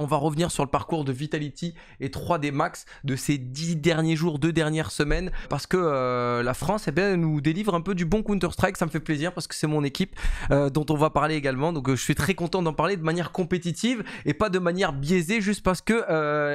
On va revenir sur le parcours de Vitality et 3D Max de ces 10 derniers jours, deux dernières semaines, parce que euh, la France eh bien, nous délivre un peu du bon Counter-Strike, ça me fait plaisir parce que c'est mon équipe euh, dont on va parler également, donc euh, je suis très content d'en parler de manière compétitive et pas de manière biaisée juste parce que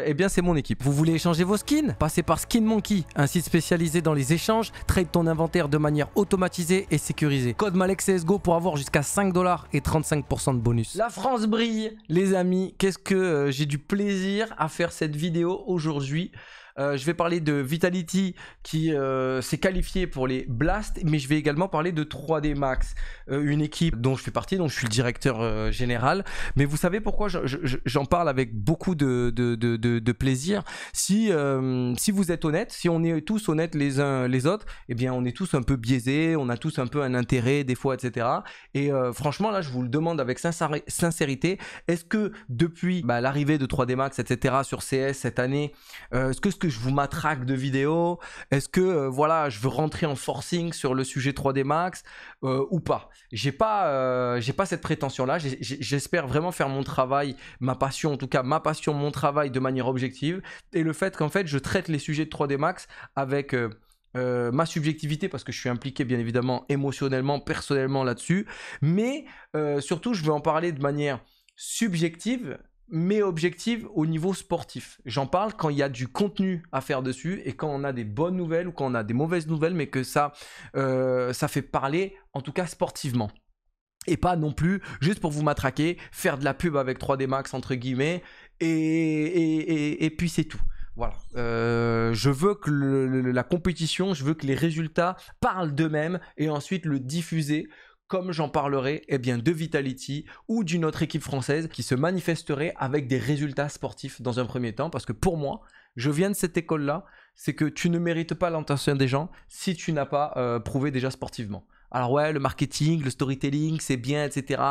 eh bien c'est mon équipe. Vous voulez échanger vos skins Passez par Skin Monkey, un site spécialisé dans les échanges, trade ton inventaire de manière automatisée et sécurisée. Code Malek CSGO pour avoir jusqu'à 5$ et 35% de bonus. La France brille, les amis, qu'est-ce que euh, j'ai du plaisir à faire cette vidéo aujourd'hui. Euh, je vais parler de Vitality qui euh, s'est qualifié pour les Blast, mais je vais également parler de 3D Max, euh, une équipe dont je fais partie, dont je suis le directeur général. Mais vous savez pourquoi j'en parle avec beaucoup de, de, plaisir. Si, si vous êtes honnête, si on est tous honnêtes les uns les autres, eh bien on est tous un peu biaisés, on a tous un peu un intérêt des fois, etc. Et franchement là, je vous le demande avec sincérité, est-ce que depuis bah, l'arrivée de 3D Max, etc. sur CS cette année, est-ce que que je vous matraque de vidéos Est-ce que euh, voilà, je veux rentrer en forcing sur le sujet 3D Max euh, ou pas J'ai pas, euh, pas cette prétention là. J'espère vraiment faire mon travail, ma passion en tout cas, ma passion, mon travail de manière objective et le fait qu'en fait je traite les sujets de 3D Max avec ma subjectivité parce que je suis impliqué bien évidemment émotionnellement, personnellement là-dessus, mais surtout je veux en parler de manière subjective mes objectifs au niveau sportif. J'en parle quand il y a du contenu à faire dessus et quand on a des bonnes nouvelles ou quand on a des mauvaises nouvelles, mais que ça, euh, ça fait parler, en tout cas sportivement. Et pas non plus juste pour vous matraquer, faire de la pub avec 3D Max entre guillemets, et, puis c'est tout. Voilà. Euh, je veux que la compétition, je veux que les résultats parlent d'eux-mêmes et ensuite le diffuser comme j'en parlerai, eh bien, de Vitality ou d'une autre équipe française qui se manifesterait avec des résultats sportifs dans un premier temps. Parce que pour moi, je viens de cette école-là, c'est que tu ne mérites pas l'attention des gens si tu n'as pas euh, prouvé déjà sportivement. Alors ouais, le marketing, le storytelling, c'est bien, etc.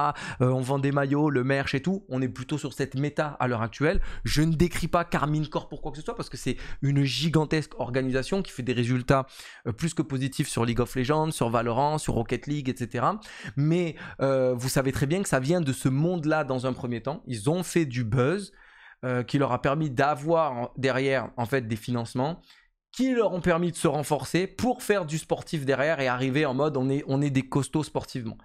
Euh, on vend des maillots, le merch et tout. On est plutôt sur cette méta à l'heure actuelle. Je ne décris pas Carmine Corp pour quoi que ce soit parce que c'est une gigantesque organisation qui fait des résultats euh, plus que positifs sur League of Legends, sur Valorant, sur Rocket League, etc. Mais euh, vous savez très bien que ça vient de ce monde-là dans un premier temps. Ils ont fait du buzz. qui leur a permis d'avoir derrière en fait des financements qui leur ont permis de se renforcer pour faire du sportif derrière et arriver en mode on est, on est des costauds sportivement.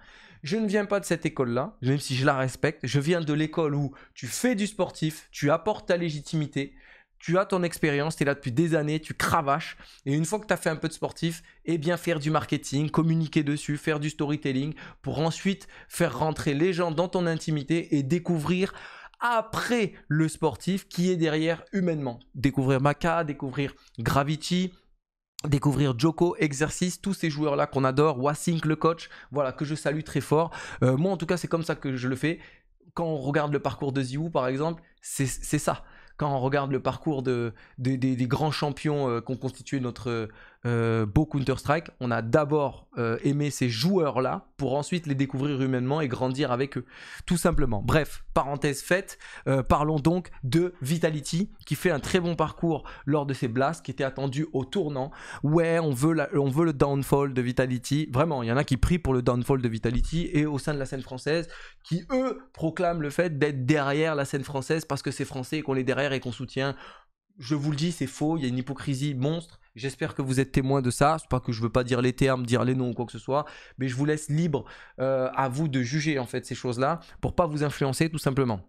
Je ne viens pas de cette école-là, même si je la respecte. Je viens de l'école où tu fais du sportif, tu apportes ta légitimité, tu as ton expérience, tu es là depuis des années, tu cravaches. Et une fois que tu as fait un peu de sportif, eh bien faire du marketing, communiquer dessus, faire du storytelling pour ensuite faire rentrer les gens dans ton intimité et découvrir après le sportif qui est derrière humainement. Découvrir Maka, découvrir Gravity, découvrir Joko, Exercice, tous ces joueurs-là qu'on adore, Wasink le coach, voilà, que je salue très fort. Euh, moi en tout cas c'est comme ça que je le fais. Quand on regarde le parcours de Ziou par exemple, c'est ça. Quand on regarde le parcours de, des grands champions euh, qu'ont constitué notre, euh, beau Counter-Strike, on a d'abord euh, aimé ces joueurs-là pour ensuite les découvrir humainement et grandir avec eux, tout simplement. Bref, parenthèse faite, euh, parlons donc de Vitality qui fait un très bon parcours lors de ces blasts qui étaient attendus au tournant. Ouais, on veut, on veut le downfall de Vitality. Vraiment, il y en a qui prient pour le downfall de Vitality et au sein de la scène française qui, eux, proclament le fait d'être derrière la scène française parce que c'est français et qu'on est derrière et qu'on soutient je vous le dis, c'est faux, il y a une hypocrisie monstre. J'espère que vous êtes témoin de ça. C'est pas que je veux pas dire les termes, dire les noms ou quoi que ce soit, mais je vous laisse libre euh, à vous de juger en fait ces choses-là pour pas vous influencer tout simplement.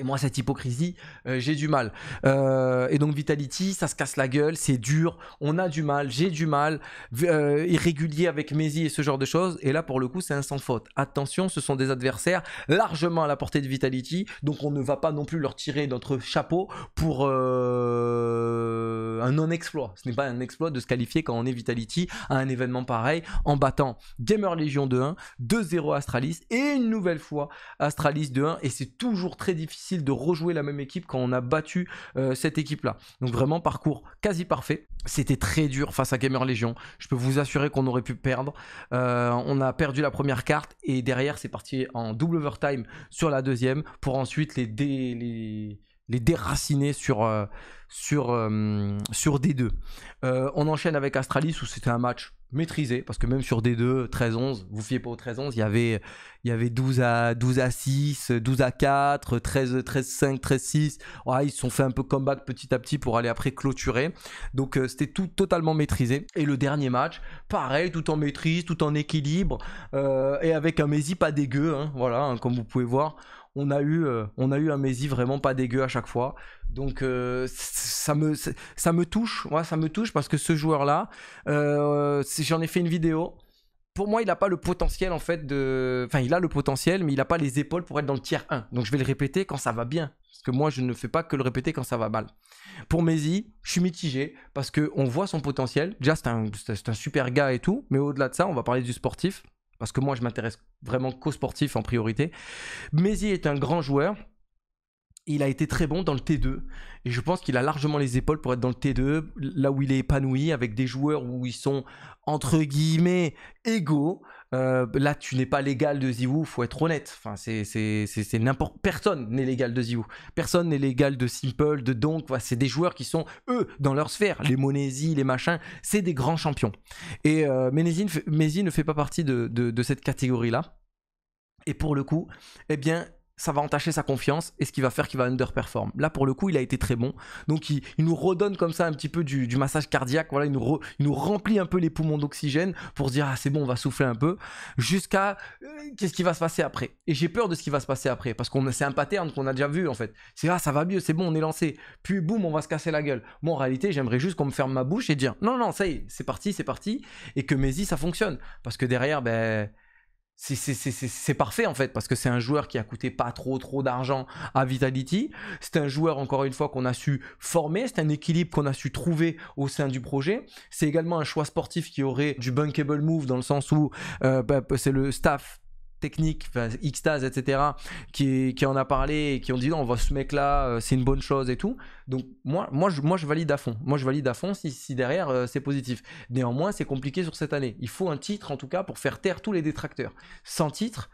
Et moi, cette hypocrisie, euh, j'ai du mal. Euh, et donc Vitality, ça se casse la gueule, c'est dur, on a du mal, j'ai du mal, euh, irrégulier avec Messi et ce genre de choses. Et là, pour le coup, c'est un sans faute. Attention, ce sont des adversaires largement à la portée de Vitality, donc on ne va pas non plus leur tirer notre chapeau pour un non-exploit. Ce n'est pas un exploit de se qualifier quand on est Vitality à un événement pareil en battant Gamer Legion 2-1, 2-0 Astralis et une nouvelle fois Astralis de 1 Et c'est toujours très difficile de rejouer la même équipe quand on a battu euh, cette équipe-là. Donc vraiment parcours quasi parfait. C'était très dur face à Gamer Legion. Je peux vous assurer qu'on aurait pu perdre. Euh, on a perdu la première carte et derrière c'est parti en double overtime sur la deuxième pour ensuite les, les, déraciner sur, euh, sur, sur D2. on enchaîne avec Astralis où c'était un match maîtrisé, parce que même sur D2, 13-11, vous fiez pas au 13-11, il y avait, il y avait 12 à, 12 à 6, 12 à 4, 13, 13 5, 13 6. ils se sont fait un peu comeback petit à petit pour aller après clôturer. Donc euh, c'était tout totalement maîtrisé. Et le dernier match, pareil, tout en maîtrise, tout en équilibre, euh, et avec un Messi pas dégueu, hein, voilà, hein, comme vous pouvez voir on a eu, euh, on a eu un Maisy vraiment pas dégueu à chaque fois. Donc euh, ça me, ça me touche, moi ça me touche parce que ce joueur-là, euh, j'en ai fait une vidéo. Pour moi, il n'a pas le potentiel en fait de, enfin il a le potentiel, mais il n'a pas les épaules pour être dans le tiers 1. Donc je vais le répéter quand ça va bien, parce que moi je ne fais pas que le répéter quand ça va mal. Pour Messi, je suis mitigé parce que on voit son potentiel. Déjà c'est un super gars et tout, mais au-delà de ça, on va parler du sportif parce que moi je m'intéresse vraiment qu'aux sportifs en priorité. il est un grand joueur. Il a été très bon dans le T2 et je pense qu'il a largement les épaules pour être dans le T2, là où il est épanoui avec des joueurs où ils sont entre guillemets égaux, euh, là, tu n'es pas légal de Ziwoo, faut être honnête. Enfin, c'est n'importe personne n'est légal de Ziwoo. Personne n'est légal de Simple, de Donk. c'est des joueurs qui sont eux dans leur sphère. Les Monési, les machins, c'est des grands champions. Et euh, Ménési ne fait pas partie de, de cette catégorie là. Et pour le coup, eh bien, ça va entacher sa confiance et ce qui va faire qu'il va underperform. Là, pour le coup, il a été très bon. Donc, il, nous redonne comme ça un petit peu du, massage cardiaque. Voilà, il nous, remplit un peu les poumons d'oxygène pour dire Ah, c'est bon, on va souffler un peu. Jusqu'à euh, qu'est-ce qui va se passer après. Et j'ai peur de ce qui va se passer après parce qu'on c'est un pattern qu'on a déjà vu en fait. C'est Ah, ça va mieux, c'est bon, on est lancé. Puis, boum, on va se casser la gueule. Moi, en réalité, j'aimerais juste qu'on me ferme ma bouche et dire Non, non, ça y est, c'est parti, c'est parti. Et que Maisy, ça fonctionne. Parce que derrière, ben c'est parfait en fait parce que c'est un joueur qui a coûté pas trop trop d'argent à Vitality. C'est un joueur encore une fois qu'on a su former, c'est un équilibre qu'on a su trouver au sein du projet. C'est également un choix sportif qui aurait du bunkable move dans le sens où euh, bah, c'est le staff technique, x etc., qui, en a parlé et qui ont dit non, on voit ce mec-là, euh, c'est une bonne chose et tout. Donc moi, moi, je, moi, je valide à fond. Moi, je valide à fond si, derrière euh, c'est positif. Néanmoins, c'est compliqué sur cette année. Il faut un titre en tout cas pour faire taire tous les détracteurs. Sans titre,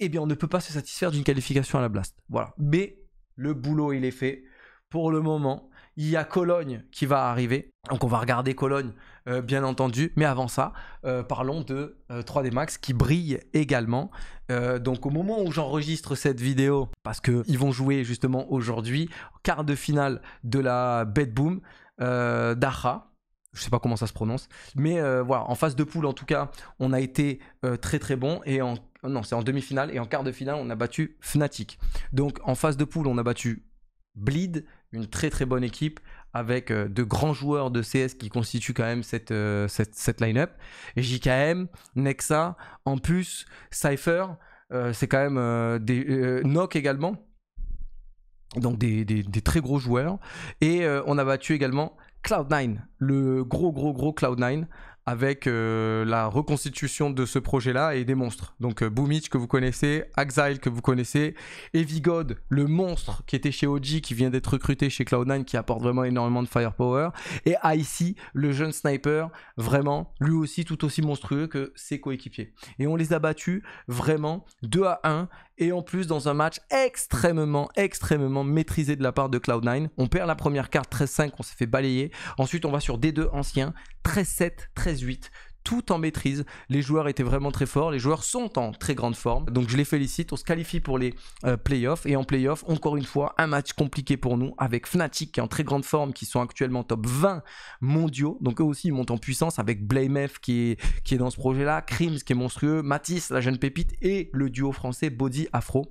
eh bien, on ne peut pas se satisfaire d'une qualification à la blast. Voilà. Mais le boulot, il est fait. Pour le moment, il y a Cologne qui va arriver. Donc on va regarder Cologne, euh, bien entendu. Mais avant ça, euh, parlons de 3D euh, Max qui brille également. donc au moment où j'enregistre cette vidéo, parce qu'ils vont jouer justement aujourd'hui, quart de finale de la Bedboom Boom d'Acha je sais pas comment ça se prononce, mais voilà, en phase de poule en tout cas, on a été très très bon et en non, c'est en demi-finale et en quart de finale, on a battu Fnatic. Donc en phase de poule, on a battu Bleed, une très très bonne équipe avec euh, de grands joueurs de CS qui constituent quand même cette, euh, cette, line-up. JKM, Nexa, en Cypher, euh, c'est quand même des. également. Donc des, des, très gros joueurs. Et on a battu également Cloud9, le gros gros gros Cloud9 avec euh, la reconstitution de ce projet-là et des monstres. Donc Boomitch euh, Boomich que vous connaissez, Axile que vous connaissez, Evigod, le monstre qui était chez OG, qui vient d'être recruté chez Cloud9, qui apporte vraiment énormément de firepower, et Icy, le jeune sniper, vraiment, lui aussi tout aussi monstrueux que ses coéquipiers. Et on les a battus vraiment 2 à 1, et en plus, dans un match extrêmement, extrêmement maîtrisé de la part de Cloud9, on perd la première carte 13-5, on s'est fait balayer. Ensuite, on va sur D2 ancien, 13-7, 13-8 tout en maîtrise. Les joueurs étaient vraiment très forts, les joueurs sont en très grande forme. Donc je les félicite, on se qualifie pour les euh, playoffs. Et en playoffs, encore une fois, un match compliqué pour nous avec Fnatic qui est en très grande forme, qui sont actuellement top 20 mondiaux. Donc eux aussi, ils montent en puissance avec Blamef qui est, qui est dans ce projet-là, Crims qui est monstrueux, Matisse, la jeune pépite, et le duo français Body Afro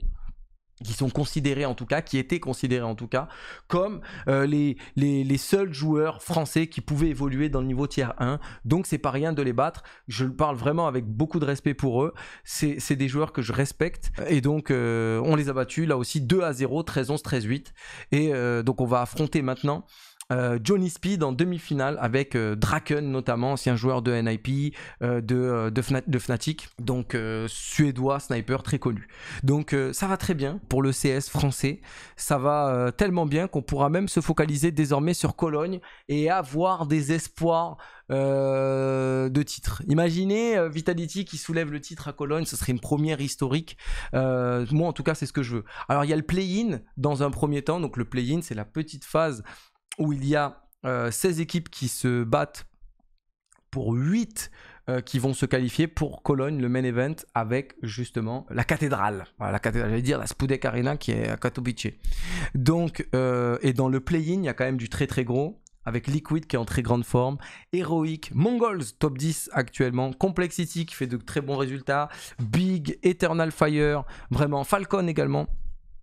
qui sont considérés en tout cas, qui étaient considérés en tout cas, comme euh, les, les, les, seuls joueurs français qui pouvaient évoluer dans le niveau tiers 1. Donc c'est pas rien de les battre. Je parle vraiment avec beaucoup de respect pour eux. C'est, c'est des joueurs que je respecte. Et donc euh, on les a battus là aussi 2 à 0, 13-11, 13-8. Et euh, donc on va affronter maintenant euh, Johnny Speed en demi-finale avec euh, Draken notamment, ancien joueur de NIP, euh, de, Fnatic, donc suédois, sniper très connu. Donc ça va très bien pour le CS français, ça va tellement bien qu'on pourra même se focaliser désormais sur Cologne et avoir des espoirs. de titre. Imaginez Vitality qui soulève le titre à Cologne, ce serait une première historique. moi, en tout cas, c'est ce que je veux. Alors, il y a le play-in dans un premier temps. Donc, le play-in, c'est la petite phase où il y a 16 euh, équipes qui se battent pour 8 euh, qui vont se qualifier pour Cologne, le main event, avec justement la cathédrale. la cathédrale, j'allais dire la Spudek Arena qui est à Katowice. Donc, euh, et dans le play-in, il y a quand même du très très gros, avec Liquid qui est en très grande forme, Heroic, Mongols, top 10 actuellement, Complexity qui fait de très bons résultats, Big, Eternal Fire, vraiment, Falcon également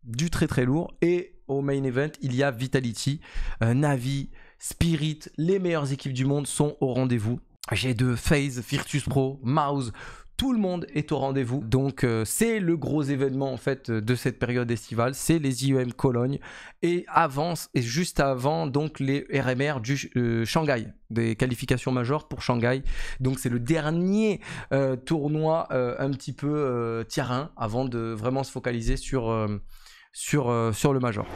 du très très lourd. Et au main event, il y a Vitality, euh, Navi, Spirit, les meilleures équipes du monde sont au rendez-vous. j'ai deux, Phase, Virtus Pro, Mouse, tout le monde est au rendez-vous. Donc euh, c'est le gros événement en fait de cette période estivale, c'est les IEM Cologne et avance et juste avant donc les RMR du euh, Shanghai, des qualifications majeures pour Shanghai. Donc c'est le dernier tournoi un petit peu terrain avant de vraiment se focaliser sur sur, euh, sur le Major.